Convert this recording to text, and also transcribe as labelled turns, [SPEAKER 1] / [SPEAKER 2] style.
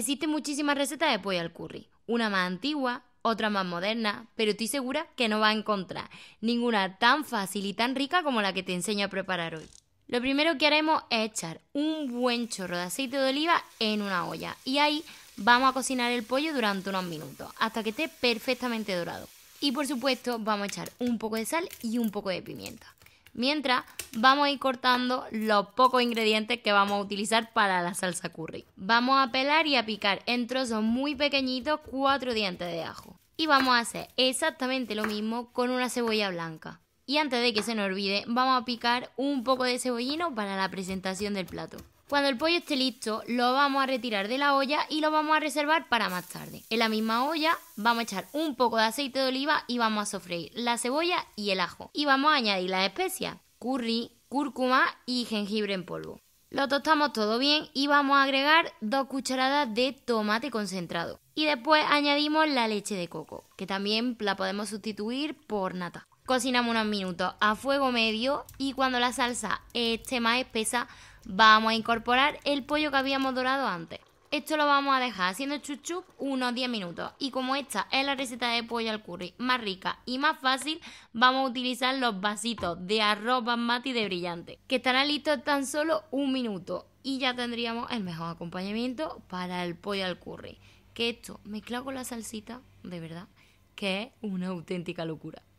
[SPEAKER 1] Existen muchísimas recetas de pollo al curry, una más antigua, otra más moderna, pero estoy segura que no vas a encontrar ninguna tan fácil y tan rica como la que te enseño a preparar hoy. Lo primero que haremos es echar un buen chorro de aceite de oliva en una olla y ahí vamos a cocinar el pollo durante unos minutos hasta que esté perfectamente dorado. Y por supuesto vamos a echar un poco de sal y un poco de pimienta. Mientras vamos a ir cortando los pocos ingredientes que vamos a utilizar para la salsa curry. Vamos a pelar y a picar en trozos muy pequeñitos cuatro dientes de ajo. Y vamos a hacer exactamente lo mismo con una cebolla blanca. Y antes de que se nos olvide, vamos a picar un poco de cebollino para la presentación del plato. Cuando el pollo esté listo, lo vamos a retirar de la olla y lo vamos a reservar para más tarde. En la misma olla vamos a echar un poco de aceite de oliva y vamos a sofreír la cebolla y el ajo. Y vamos a añadir las especias curry, cúrcuma y jengibre en polvo. Lo tostamos todo bien y vamos a agregar dos cucharadas de tomate concentrado. Y después añadimos la leche de coco, que también la podemos sustituir por nata. Cocinamos unos minutos a fuego medio y cuando la salsa esté más espesa vamos a incorporar el pollo que habíamos dorado antes. Esto lo vamos a dejar haciendo chuchu unos 10 minutos. Y como esta es la receta de pollo al curry más rica y más fácil, vamos a utilizar los vasitos de arroz basmati de brillante, que estarán listos tan solo un minuto. Y ya tendríamos el mejor acompañamiento para el pollo al curry. Que esto mezclado con la salsita, de verdad, que es una auténtica locura.